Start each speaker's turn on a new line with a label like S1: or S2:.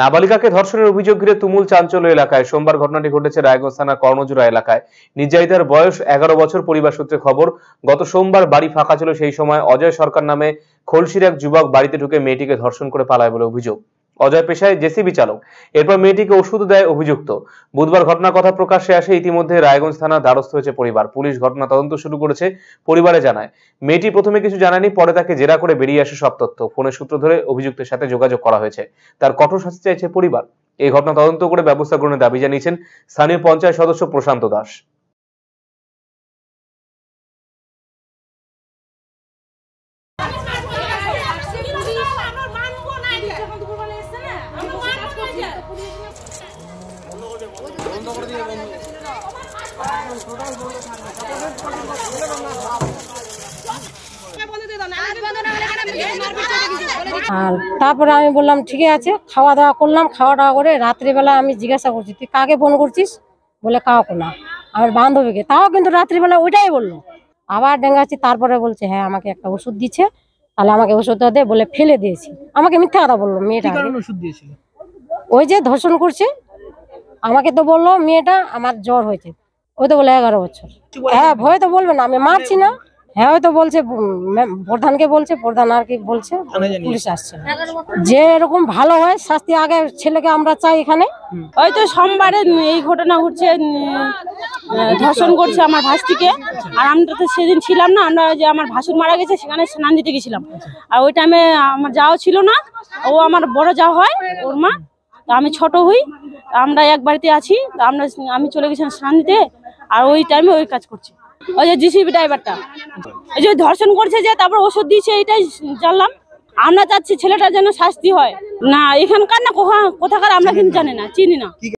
S1: নাবালিকাকে ধর্ষণের অভিযোগ ঘিরে তুমুল চাঞ্চল্য এলাকায় সোমবার ঘটনাটি ঘটেছে রায়গঞ্জ থানা কর্ণজোড়া এলাকায় নির্যাতিতার বয়স এগারো বছর পরিবার সূত্রে খবর গত সোমবার বাড়ি ফাঁকা ছিল সেই সময় অজয় সরকার নামে খলসির এক যুবক বাড়িতে ঢুকে মেয়েটিকে ধর্ষণ করে পালায় বলে অভিযোগ অজয় পেশায় জেসিবি চালক এরপর মেয়েটিকে ওষুধ দেয় অভিযুক্ত বুধবার ঘটনার কথা প্রকাশ্যে আসে ইতিমধ্যে রায়গঞ্জ থানার দ্বারস্থ হয়েছে পরিবার পুলিশ ঘটনা তদন্ত শুরু করেছে পরিবারে জানায় মেয়েটি প্রথমে কিছু জানায়নি পরে তাকে জেরা করে বেরিয়ে আসে সব তথ্য ফোনের সূত্র ধরে অভিযুক্তের সাথে যোগাযোগ করা হয়েছে তার কঠোর শাস্তি চাইছে পরিবার এই ঘটনা তদন্ত করে ব্যবস্থা গ্রহণের দাবি জানিয়েছেন স্থানীয় পঞ্চায়েত সদস্য প্রশান্ত দাস
S2: আর
S3: তারপরে আমি বললাম ঠিক আছে খাওয়া দাওয়া করলাম খাওয়া দাওয়া করে রাত্রিবেলা আমি জিজ্ঞাসা করছি তুই কাকে ফোন করছিস বলে কাউকে না আমার বান্ধবীকে তাও কিন্তু রাত্রিবেলা ওইটাই বললো আবার ডেঙ্গাচ্ছি তারপরে বলছে হ্যাঁ আমাকে একটা ওষুধ দিচ্ছে তাহলে আমাকে ওষুধটা দে বলে ফেলে দিয়েছি আমাকে মিথ্যা কথা বললো মেয়েটা ওই যে ধর্ষণ করছে আমাকে তো বললো মেয়েটা আমার জ্বর হয়েছে ওই তো বলে এগারো বছর হ্যাঁ ভয় তো বলবে না আমি মারছি না হ্যাঁ ওই তো বলছে প্রধানকে বলছে প্রধান আর কি বলছে পুলিশ আসছে যে এরকম ভালো হয় শাস্তি
S2: আগে ছেলেকে আমরা চাই এখানে ওই তো সোমবারে এই ঘটনা ঘটছে ধর্ষণ করছে আমার ভাস্তিকে আর আমরা তো সেদিন ছিলাম না আমরা যে আমার ভাসুর মারা গেছে সেখানে স্নান দিতে গেছিলাম আর ওই টাইমে আমার যাও ছিল না ও আমার বড় যা হয় ওর মা আমি ছোট হই আমরা এক বাড়িতে আছি আমরা আমি চলে গেছিলাম স্নান দিতে আর ওই টাইমে ওই কাজ করছে ওই যে জিসিবি ড্রাইভারটা ওই যে ধর্ষণ করছে যে তারপর ওষুধ দিয়েছে এটাই জানলাম আমরা চাচ্ছি ছেলেটার যেন শাস্তি হয় না এখানকার না কোথাকার আমরা কিন্তু জানি না চিনি না